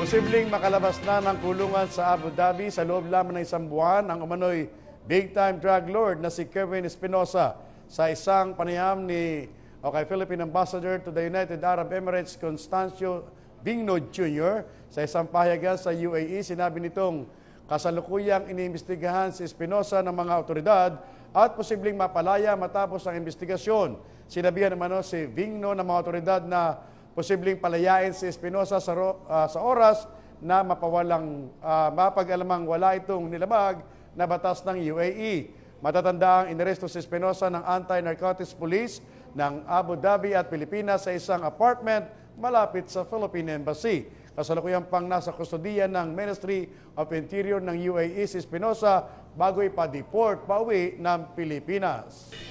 Posibleng makalabas na ng kulungan sa Abu Dhabi sa loob lamang ng isang buwan ang umano'y big-time drug lord na si Kevin Espinosa sa isang panayam ni okay, Philippine Ambassador to the United Arab Emirates Constancio Bingnod Jr. sa isang pahayagan sa UAE. Sinabi nitong kasalukuyang iniimbestigahan si Espinosa ng mga otoridad at posibleng mapalaya matapos ang investigasyon. Sinabihan naman no, si Vingno ng mga otoridad na posibleng palayain si Espinosa sa, ro, uh, sa oras na mapawalang uh, mapag-alamang wala itong nilabag na batas ng UAE. Matatanda ang inaresto si Espinosa ng Anti-Narcotics Police ng Abu Dhabi at Pilipinas sa isang apartment malapit sa Philippine Embassy. Kasalukuyang pang nasa kustodiya ng Ministry of Interior ng UAE si Espinosa bago ipadeport pauwi ng Pilipinas.